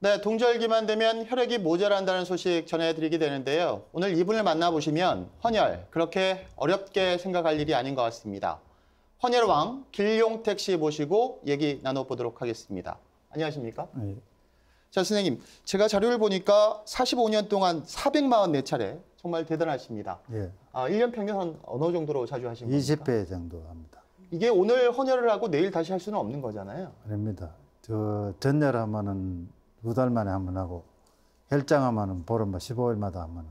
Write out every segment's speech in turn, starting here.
네, 동절기만 되면 혈액이 모자란다는 소식 전해드리게 되는데요. 오늘 이분을 만나보시면 헌혈, 그렇게 어렵게 생각할 일이 아닌 것 같습니다. 헌혈왕 길용택 씨 모시고 얘기 나눠보도록 하겠습니다. 안녕하십니까? 네. 자, 선생님. 제가 자료를 보니까 45년 동안 444차례 정말 대단하십니다. 네. 아, 1년 평균 한 어느 정도로 자주 하십니까 20배 정도 합니다. 이게 오늘 헌혈을 하고 내일 다시 할 수는 없는 거잖아요. 아닙니다. 저 전날 하면은 두달 만에 한 번 하고 혈장암은 보름마 15일마다 한 번.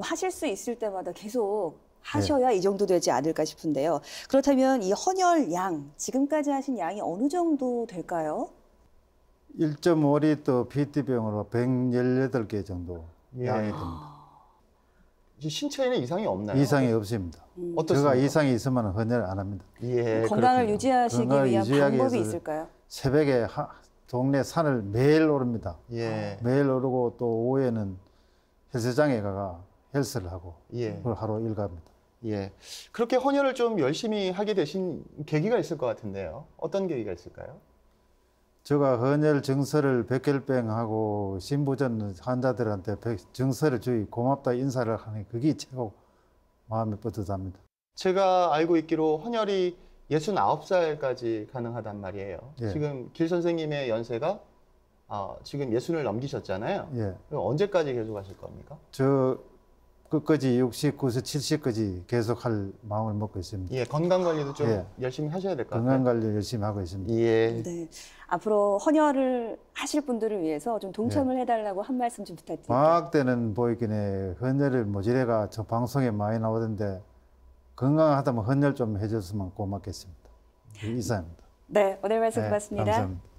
하실 수 있을 때마다 계속 네. 하셔야 네. 이 정도 되지 않을까 싶은데요. 그렇다면 이 헌혈 양 지금까지 하신 양이 어느 정도 될까요? 1.5리터 PT병으로 118개 정도 예. 양이 됩니다. 이제 신체에는 이상이 없나요? 이상이 없습니다. 음. 제가 이상이 있으면 헌혈 안 합니다. 예, 건강을 그렇군요. 유지하시기 위한 방법이 있을까요? 새벽에 하, 동네 산을 매일 오릅니다. 예. 매일 오르고 또 오후에는 헬스장에 가가 헬스를 하고 예. 그걸 하루 일과니다 예. 그렇게 헌혈을 좀 열심히 하게 되신 계기가 있을 것 같은데요. 어떤 계기가 있을까요? 제가 헌혈 증서를 백혈병하고 신부전 환자들한테 증서를 주의 고맙다 인사를 하는 그게 최고 마음이 뿌듯합니다. 제가 알고 있기로 헌혈이 69 살까지 가능하단 말이에요. 예. 지금 길 선생님의 연세가 어, 지금 예순을 넘기셨잖아요. 예. 그럼 언제까지 계속 하실 겁니까? 저 끝까지 6 9에 70까지 계속 할 마음을 먹고 있습니다. 예, 건강 관리도 좀 예. 열심히 하셔야 될 것 같아요. 건강 관리 열심히 하고 있습니다. 예. 네. 앞으로 헌혈을 하실 분들을 위해서 좀 동참을 예. 해달라고 한 말씀 좀 부탁드립니다. 방학 때는 보이긴 해. 헌혈을 모지래가 저 방송에 많이 나오던데 건강하다면 헌혈 좀 해줬으면 고맙겠습니다. 이상입니다. 네, 오늘 말씀 네, 고맙습니다. 네, 감사합니다.